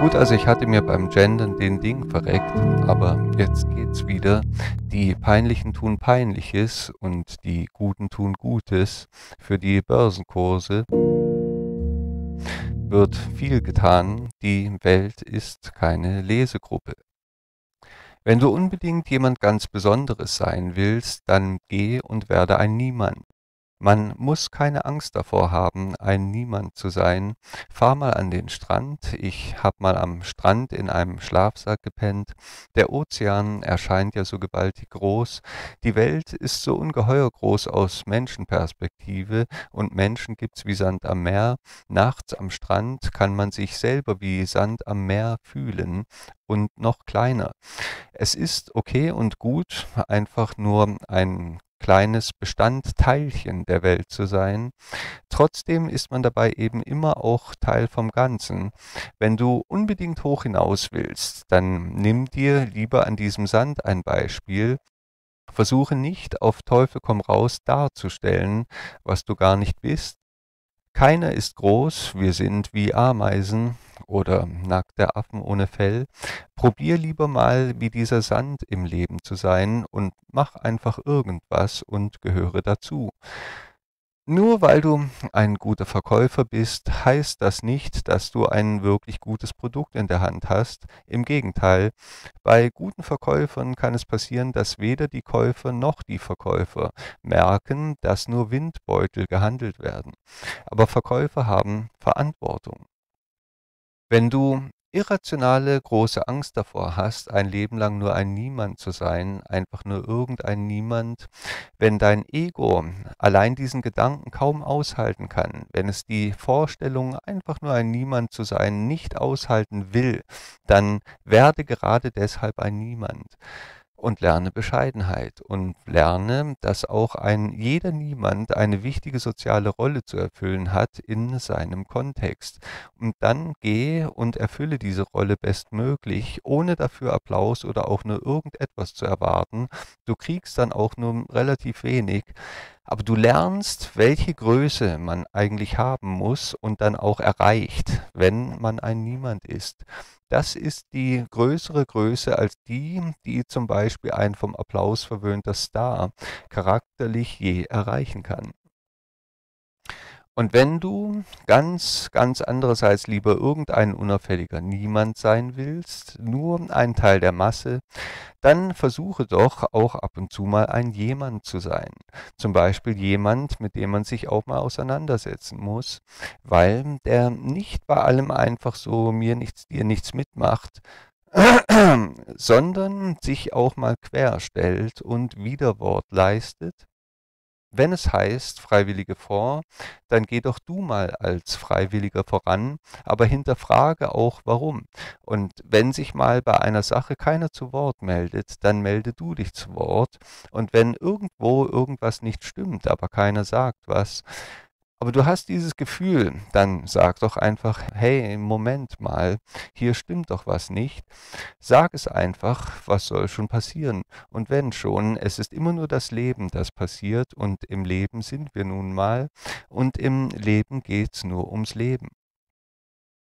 Gut, also ich hatte mir beim Gendern den Ding verreckt, aber jetzt geht's wieder. Die Peinlichen tun Peinliches und die Guten tun Gutes für die Börsenkurse wird viel getan, die Welt ist keine Lesegruppe. Wenn du unbedingt jemand ganz Besonderes sein willst, dann geh und werde ein Niemand. Man muss keine Angst davor haben, ein Niemand zu sein. Fahr mal an den Strand. Ich hab mal am Strand in einem Schlafsack gepennt. Der Ozean erscheint ja so gewaltig groß. Die Welt ist so ungeheuer groß aus Menschenperspektive und Menschen gibt's wie Sand am Meer. Nachts am Strand kann man sich selber wie Sand am Meer fühlen und noch kleiner. Es ist okay und gut, einfach nur ein kleines Bestandteilchen der Welt zu sein. Trotzdem ist man dabei eben immer auch Teil vom Ganzen. Wenn du unbedingt hoch hinaus willst, dann nimm dir lieber an diesem Sand ein Beispiel. Versuche nicht auf Teufel komm raus darzustellen, was du gar nicht bist. Keiner ist groß, wir sind wie Ameisen oder nackte Affen ohne Fell. Probier lieber mal, wie dieser Sand im Leben zu sein und mach einfach irgendwas und gehöre dazu. Nur weil du ein guter Verkäufer bist, heißt das nicht, dass du ein wirklich gutes Produkt in der Hand hast. Im Gegenteil, bei guten Verkäufern kann es passieren, dass weder die Käufer noch die Verkäufer merken, dass nur Windbeutel gehandelt werden. Aber Verkäufer haben Verantwortung. Wenn du irrationale große Angst davor hast, ein Leben lang nur ein Niemand zu sein, einfach nur irgendein Niemand, wenn dein Ego allein diesen Gedanken kaum aushalten kann, wenn es die Vorstellung, einfach nur ein Niemand zu sein, nicht aushalten will, dann werde gerade deshalb ein Niemand und lerne Bescheidenheit und lerne, dass auch ein jeder niemand eine wichtige soziale Rolle zu erfüllen hat in seinem Kontext. Und dann gehe und erfülle diese Rolle bestmöglich, ohne dafür Applaus oder auch nur irgendetwas zu erwarten. Du kriegst dann auch nur relativ wenig. Aber du lernst, welche Größe man eigentlich haben muss und dann auch erreicht, wenn man ein Niemand ist. Das ist die größere Größe als die, die zum Beispiel ein vom Applaus verwöhnter Star charakterlich je erreichen kann. Und wenn du ganz, ganz andererseits lieber irgendein unauffälliger Niemand sein willst, nur ein Teil der Masse, dann versuche doch auch ab und zu mal ein Jemand zu sein. Zum Beispiel jemand, mit dem man sich auch mal auseinandersetzen muss, weil der nicht bei allem einfach so mir nichts, dir nichts mitmacht, sondern sich auch mal querstellt und Widerwort leistet wenn es heißt, Freiwillige vor, dann geh doch du mal als Freiwilliger voran, aber hinterfrage auch warum. Und wenn sich mal bei einer Sache keiner zu Wort meldet, dann melde du dich zu Wort. Und wenn irgendwo irgendwas nicht stimmt, aber keiner sagt was, aber du hast dieses Gefühl, dann sag doch einfach, hey, Moment mal, hier stimmt doch was nicht. Sag es einfach, was soll schon passieren? Und wenn schon, es ist immer nur das Leben, das passiert und im Leben sind wir nun mal und im Leben geht's nur ums Leben.